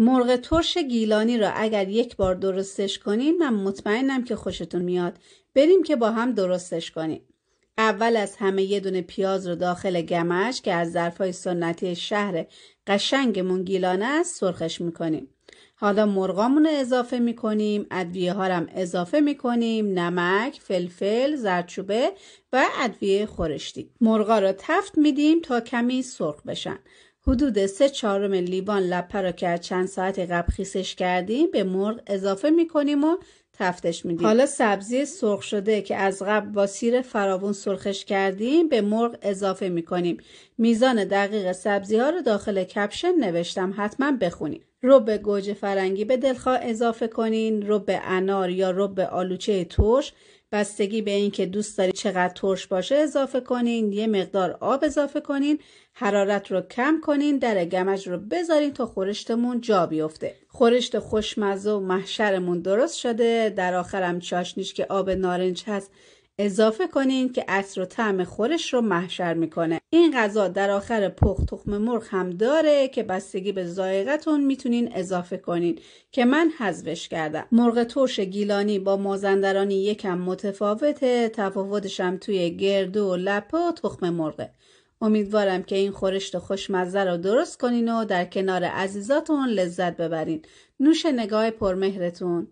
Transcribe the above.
مرغ ترش گیلانی را اگر یک بار درستش کنیم، من مطمئنم که خوشتون میاد بریم که با هم درستش کنیم اول از همه یه دونه پیاز رو داخل گمش که از ظرفای سنتی شهر قشنگمون گیلانه است سرخش میکنیم حالا مرغامون رو اضافه میکنیم ادویه ها هم اضافه میکنیم نمک فلفل زردچوبه و ادویه خورشتی مرغا رو تفت میدیم تا کمی سرخ بشن حدود سه چهارم لیوان لپه را که از چند ساعت قبل خیسش کردیم به مرغ اضافه میکنیم و تفتش میدیم حالا سبزی سرخ شده که از قبل با سیر فراوون سرخش کردیم به مرغ اضافه میکنیم میزان دقیق سبزی ها رو داخل کپشن نوشتم حتما بخونید رب گوجه فرنگی به دلخواه اضافه کنین رب انار یا رب آلوچه ترش بستگی به اینکه دوست دارید چقدر ترش باشه اضافه کنین یه مقدار آب اضافه کنین حرارت رو کم کنین در گمج رو بذارین تا خورشتمون جا بیفته خورشت خوشمزه و محشرمون درست شده در آخرم چاشنیش که آب نارنج هست اضافه کنین که عطر و طعم خورش رو محشر میکنه این غذا در آخر پخت تخم مرغ هم داره که بستگی به ذائقتون میتونین اضافه کنین که من حذفش کردم مرغ ترش گیلانی با مازندرانی یکم متفاوته تفاوتش هم توی گردو و لپه و تخم مرغه امیدوارم که این خورشت خوشمزه رو درست کنین و در کنار عزیزاتون لذت ببرین نوش نگاه پرمهرتون